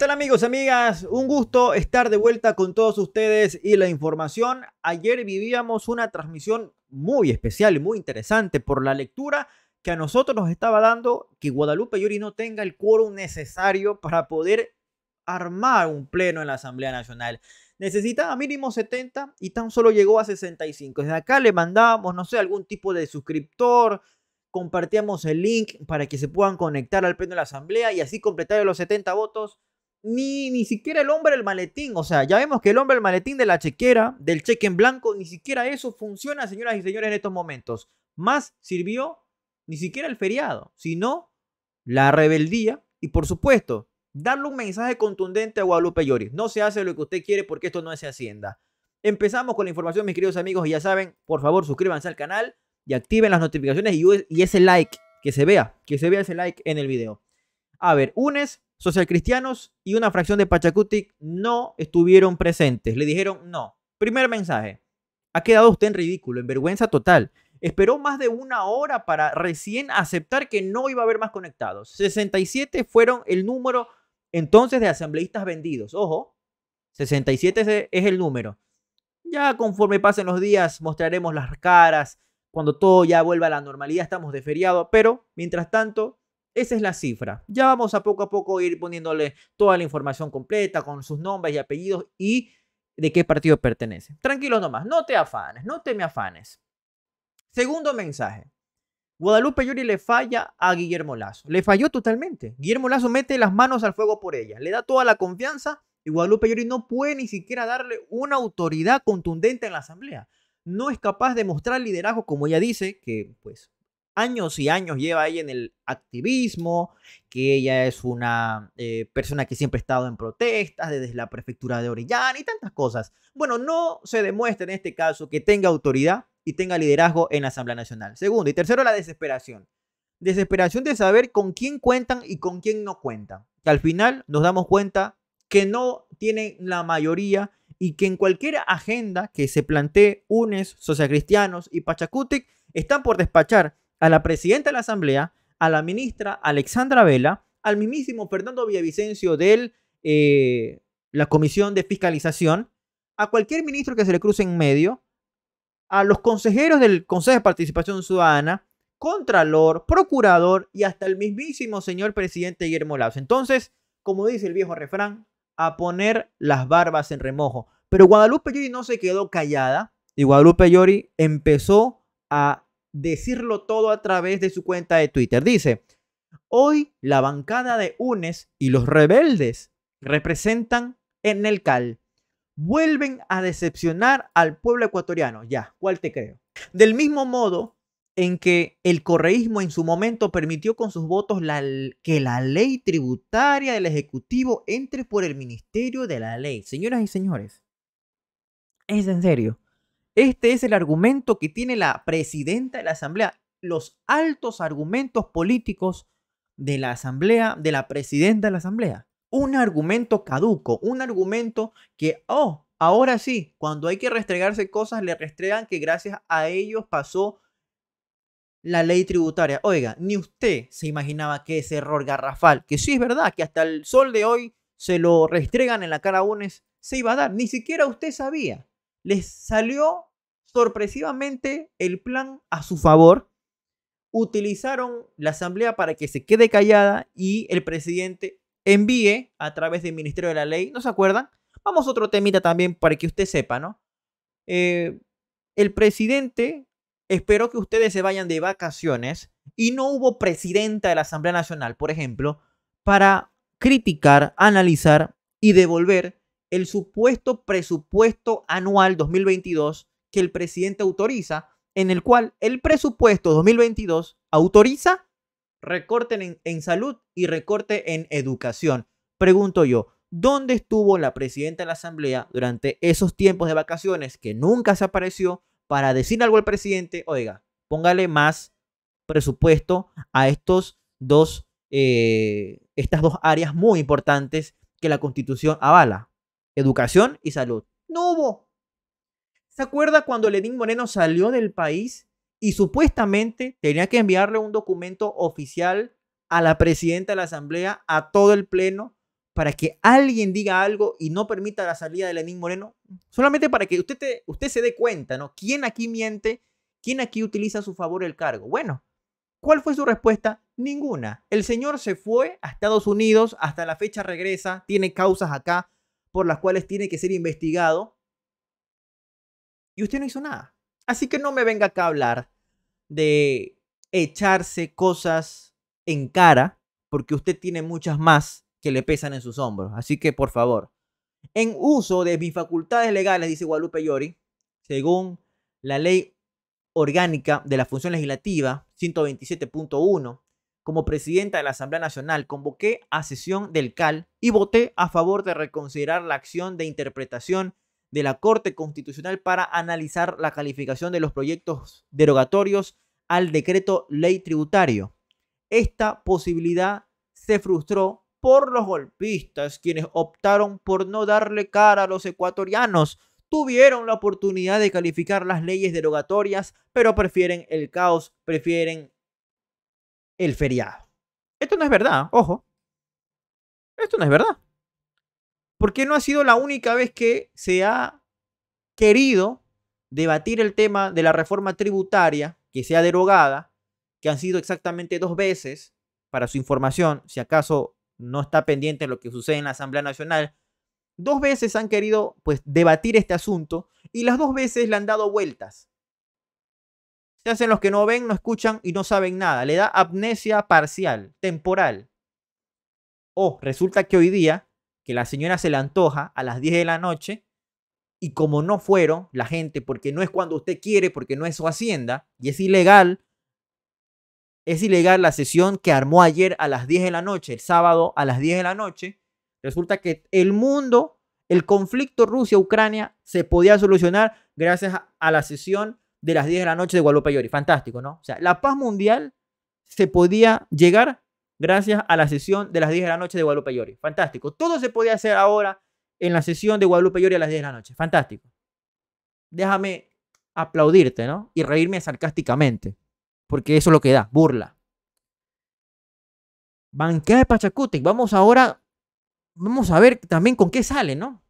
tal amigos, amigas? Un gusto estar de vuelta con todos ustedes y la información. Ayer vivíamos una transmisión muy especial y muy interesante por la lectura que a nosotros nos estaba dando que Guadalupe yuri no tenga el quórum necesario para poder armar un pleno en la Asamblea Nacional. Necesitaba mínimo 70 y tan solo llegó a 65. Desde acá le mandábamos, no sé, algún tipo de suscriptor, compartíamos el link para que se puedan conectar al pleno de la Asamblea y así completar los 70 votos ni, siquiera el hombre el maletín. O sea, ya vemos que el hombre el maletín de la chequera, del cheque en blanco, ni siquiera eso funciona, señoras y señores, en estos momentos. Más sirvió ni siquiera el feriado, sino la rebeldía y, por supuesto, darle un mensaje contundente a Guadalupe Lloris. No se hace lo que usted quiere porque esto no es Hacienda. Empezamos con la información, mis queridos amigos, y ya saben, por favor, suscríbanse al canal y activen las notificaciones y, y ese like, que se vea, que se vea ese like en el video. A ver, UNES socialcristianos y una fracción de Pachacutic no estuvieron presentes. Le dijeron no. Primer mensaje. Ha quedado usted en ridículo, en vergüenza total. Esperó más de una hora para recién aceptar que no iba a haber más conectados. 67 fueron el número entonces de asambleístas vendidos. Ojo, 67 es el número. Ya conforme pasen los días mostraremos las caras. Cuando todo ya vuelva a la normalidad estamos de feriado. Pero, mientras tanto, esa es la cifra. Ya vamos a poco a poco ir poniéndole toda la información completa con sus nombres y apellidos y de qué partido pertenece. Tranquilos nomás, no te afanes, no te me afanes. Segundo mensaje. Guadalupe Yuri le falla a Guillermo Lazo. Le falló totalmente. Guillermo Lazo mete las manos al fuego por ella. Le da toda la confianza y Guadalupe Yuri no puede ni siquiera darle una autoridad contundente en la asamblea. No es capaz de mostrar liderazgo, como ella dice, que pues años y años lleva ella en el activismo, que ella es una eh, persona que siempre ha estado en protestas desde la prefectura de Orellana y tantas cosas. Bueno, no se demuestra en este caso que tenga autoridad y tenga liderazgo en la Asamblea Nacional. Segundo y tercero, la desesperación. Desesperación de saber con quién cuentan y con quién no cuentan. Que al final nos damos cuenta que no tienen la mayoría y que en cualquier agenda que se plantee UNES, Cristianos y Pachacutic están por despachar a la presidenta de la Asamblea, a la ministra Alexandra Vela, al mismísimo Fernando Villavicencio de eh, la Comisión de Fiscalización, a cualquier ministro que se le cruce en medio, a los consejeros del Consejo de Participación Ciudadana, contralor, procurador y hasta el mismísimo señor presidente Guillermo Lazo. Entonces, como dice el viejo refrán, a poner las barbas en remojo. Pero Guadalupe Llori no se quedó callada y Guadalupe Llori empezó a decirlo todo a través de su cuenta de Twitter. Dice, hoy la bancada de UNES y los rebeldes representan en el CAL. Vuelven a decepcionar al pueblo ecuatoriano. Ya, ¿cuál te creo? Del mismo modo en que el correísmo en su momento permitió con sus votos que la ley tributaria del Ejecutivo entre por el Ministerio de la Ley. Señoras y señores, es en serio. Este es el argumento que tiene la presidenta de la Asamblea. Los altos argumentos políticos de la Asamblea, de la presidenta de la Asamblea. Un argumento caduco, un argumento que, oh, ahora sí, cuando hay que restregarse cosas, le restregan que gracias a ellos pasó la ley tributaria. Oiga, ni usted se imaginaba que ese error garrafal, que sí es verdad, que hasta el sol de hoy se lo restregan en la cara a unes, se iba a dar. Ni siquiera usted sabía les salió sorpresivamente el plan a su favor. Utilizaron la asamblea para que se quede callada y el presidente envíe a través del Ministerio de la Ley, ¿no se acuerdan? Vamos a otro temita también para que usted sepa, ¿no? Eh, el presidente esperó que ustedes se vayan de vacaciones y no hubo presidenta de la Asamblea Nacional, por ejemplo, para criticar, analizar y devolver el supuesto presupuesto anual 2022 que el presidente autoriza, en el cual el presupuesto 2022 autoriza recorte en, salud y recorte en educación. Pregunto yo, ¿dónde estuvo la presidenta de la Asamblea durante esos tiempos de vacaciones que nunca se apareció para decir algo al presidente? Oiga, póngale más presupuesto a estos dos, eh, estas dos áreas muy importantes que la constitución avala educación y salud. No hubo. ¿Se acuerda cuando Lenín Moreno salió del país y supuestamente tenía que enviarle un documento oficial a la presidenta de la Asamblea, a todo el Pleno, para que alguien diga algo y no permita la salida de Lenín Moreno? Solamente para que usted, usted se dé cuenta, ¿no? ¿Quién aquí miente? ¿Quién aquí utiliza a su favor el cargo? Bueno, ¿cuál fue su respuesta? Ninguna. El señor se fue a Estados Unidos, hasta la fecha regresa, tiene causas acá, por las cuales tiene que ser investigado. Y usted no hizo nada. Así que no me venga acá a hablar de echarse cosas en cara, porque usted tiene muchas más que le pesan en sus hombros. Así que, por favor, en uso de mis facultades legales, dice Guadalupe Llori, según la ley orgánica de la función legislativa 127.1 como presidenta de la Asamblea Nacional, convoqué a sesión del CAL y voté a favor de reconsiderar la acción de interpretación de la Corte Constitucional para analizar la calificación de los proyectos derogatorios al decreto ley tributario. Esta posibilidad se frustró por los golpistas, quienes optaron por no darle cara a los ecuatorianos. Tuvieron la oportunidad de calificar las leyes derogatorias, pero prefieren el caos, prefieren el feriado. Esto no es verdad, ojo. Esto no es verdad. Porque no ha sido la única vez que se ha querido debatir el tema de la reforma tributaria que sea derogada, que han sido exactamente dos veces, para su información, si acaso no está pendiente lo que sucede en la Asamblea Nacional, dos veces han querido pues debatir este asunto y las dos veces le han dado vueltas. Se hacen los que no ven, no escuchan y no saben nada. Le da amnesia parcial, temporal. O resulta que hoy día, que la señora se le antoja a las 10 de la noche y como no fueron la gente, porque no es cuando usted quiere, porque no es su hacienda y es ilegal, es ilegal la sesión que armó ayer a las 10 de la noche, el sábado a las 10 de la noche. Resulta que el mundo, el conflicto Rusia-Ucrania se podía solucionar gracias a la sesión de las 10 de la noche de Guadalupe yori, Fantástico, ¿no? O sea, la paz mundial se podía llegar gracias a la sesión de las 10 de la noche de Guadalupe yori, Fantástico. Todo se podía hacer ahora en la sesión de Guadalupe yori a las 10 de la noche. Fantástico. Déjame aplaudirte, ¿no? Y reírme sarcásticamente. Porque eso es lo que da, burla. Banquea de Pachacútec. Vamos ahora, vamos a ver también con qué sale, ¿no?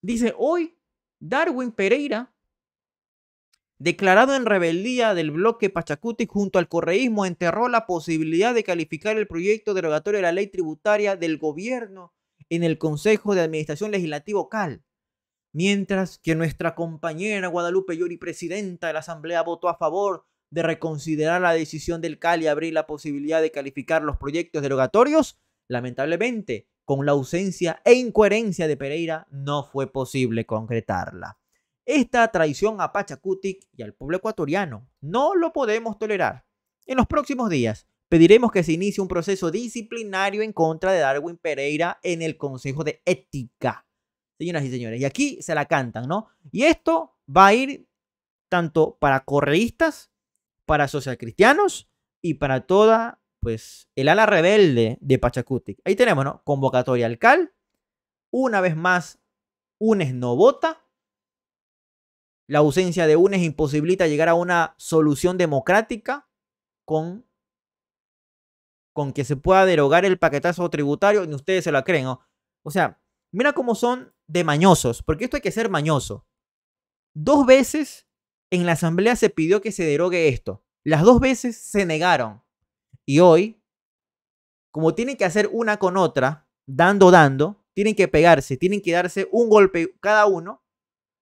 Dice, hoy Darwin Pereira declarado en rebeldía del bloque Pachacuti junto al correísmo, enterró la posibilidad de calificar el proyecto derogatorio de la ley tributaria del gobierno en el Consejo de Administración Legislativo CAL. Mientras que nuestra compañera Guadalupe Yori, presidenta de la Asamblea, votó a favor de reconsiderar la decisión del CAL y abrir la posibilidad de calificar los proyectos derogatorios, lamentablemente, con la ausencia e incoherencia de Pereira, no fue posible concretarla. Esta traición a Pachacutic y al pueblo ecuatoriano no lo podemos tolerar. En los próximos días pediremos que se inicie un proceso disciplinario en contra de Darwin Pereira en el Consejo de Ética. Señoras y señores, y aquí se la cantan, ¿no? Y esto va a ir tanto para correístas, para socialcristianos y para toda pues el ala rebelde de Pachacutic. Ahí tenemos, ¿no? Convocatoria alcal, una vez más un esnobota la ausencia de unes imposibilita llegar a una solución democrática con, que se pueda derogar el paquetazo tributario, ni ustedes se lo creen. O sea, mira cómo son de mañosos, porque esto hay que ser mañoso. Dos veces en la asamblea se pidió que se derogue esto. Las dos veces se negaron. Y hoy, como tienen que hacer una con otra, dando, dando, tienen que pegarse, tienen que darse un golpe cada uno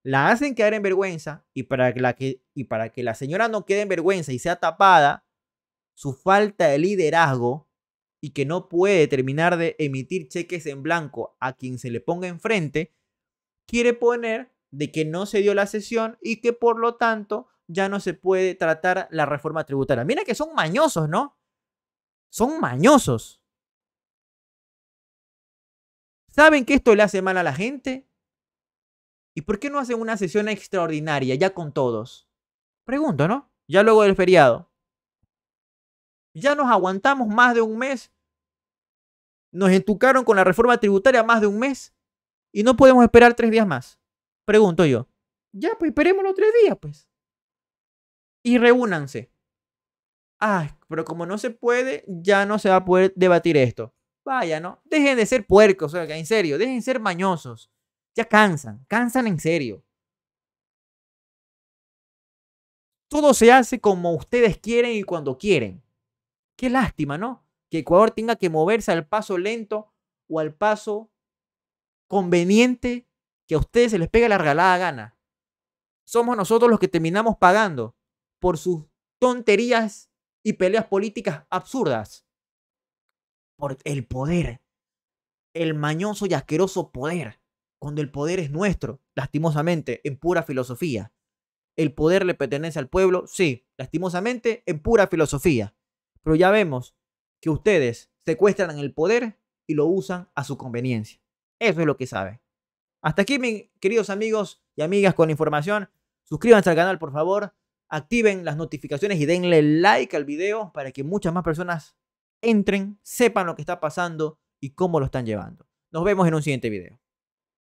la hacen quedar en vergüenza y para que la, y para que la señora no quede en vergüenza y sea tapada, su falta de liderazgo y que no puede terminar de emitir cheques en blanco a quien se le ponga enfrente, quiere poner de que no se dio la sesión y que por lo tanto ya no se puede tratar la reforma tributaria. Mira que son mañosos, ¿no? Son mañosos. ¿Saben que esto le hace mal a la gente? ¿Y por qué no hacen una sesión extraordinaria ya con todos? Pregunto, ¿no? Ya luego del feriado. Ya nos aguantamos más de un mes. Nos entucaron con la reforma tributaria más de un mes. Y no podemos esperar tres días más. Pregunto yo. Ya, pues esperemos tres días, pues. Y reúnanse. Ah, pero como no se puede, ya no se va a poder debatir esto. Vaya, ¿no? Dejen de ser puercos, o sea, en serio, dejen de ser mañosos. Ya cansan, cansan en serio. Todo se hace como ustedes quieren y cuando quieren. Qué lástima, ¿no? Que Ecuador tenga que moverse al paso lento o al paso conveniente que a ustedes se les pega la regalada gana. Somos nosotros los que terminamos pagando por sus tonterías y peleas políticas absurdas. Por el poder. El mañoso y asqueroso poder cuando el poder es nuestro, lastimosamente, en pura filosofía. El poder le pertenece al pueblo, sí, lastimosamente, en pura filosofía. Pero ya vemos que ustedes secuestran el poder y lo usan a su conveniencia. Eso es lo que saben. Hasta aquí, mis queridos amigos y amigas, con información. Suscríbanse al canal, por favor. Activen las notificaciones y denle like al video para que muchas más personas entren, sepan lo que está pasando y cómo lo están llevando. Nos vemos en un siguiente video.